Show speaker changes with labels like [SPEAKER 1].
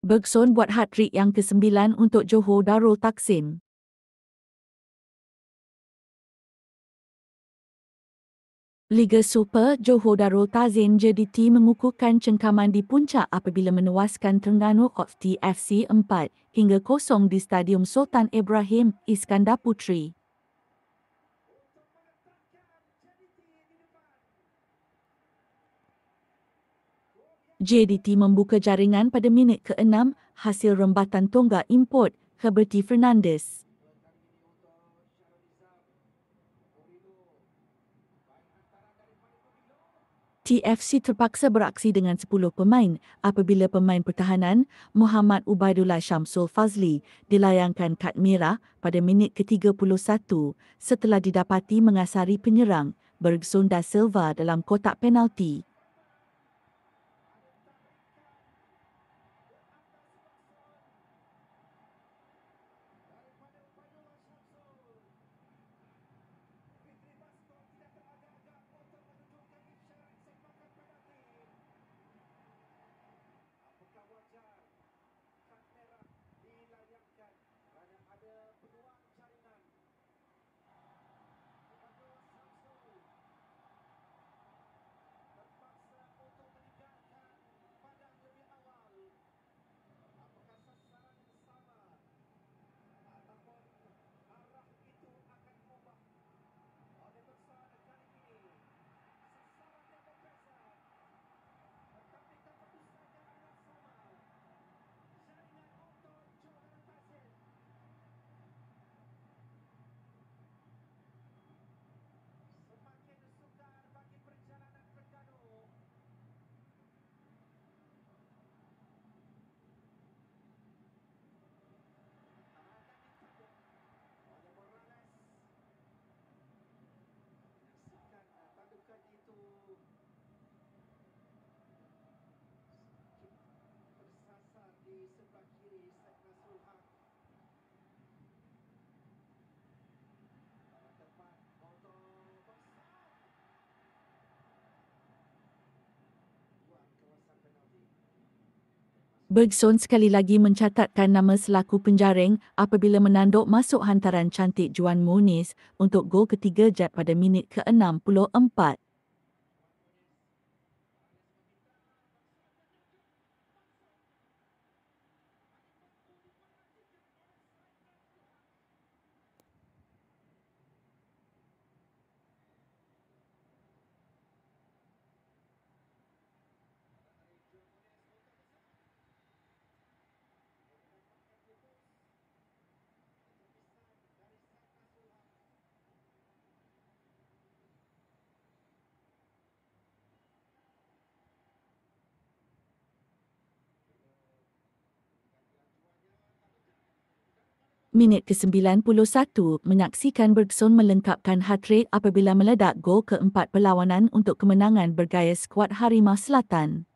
[SPEAKER 1] Bergson buat hat-trick yang ke-9 untuk Johor Darul Taksim. Liga Super Johor Darul Tazim JDT mengukuhkan cengkaman di puncak apabila menewaskan Terengganu FC 4 hingga 0 di Stadium Sultan Ibrahim Iskandar Putri. JDT membuka jaringan pada minit ke-6 hasil rembatan tongga import Herberti Fernandes. TFC terpaksa beraksi dengan 10 pemain apabila pemain pertahanan Muhammad Ubaidullah Shamsul Fazli dilayangkan kad merah pada minit ke-31 setelah didapati mengasari penyerang Bergson da Silva dalam kotak penalti. justiça Bergson sekali lagi mencatatkan nama selaku penjaring apabila menanduk masuk hantaran cantik Juan Muniz untuk gol ketiga jad pada minit ke-64. minit ke-91 menyaksikan Bergson melengkapkan hat-trick apabila meledak gol keempat perlawanan untuk kemenangan bergaya skuad Harimah Selatan.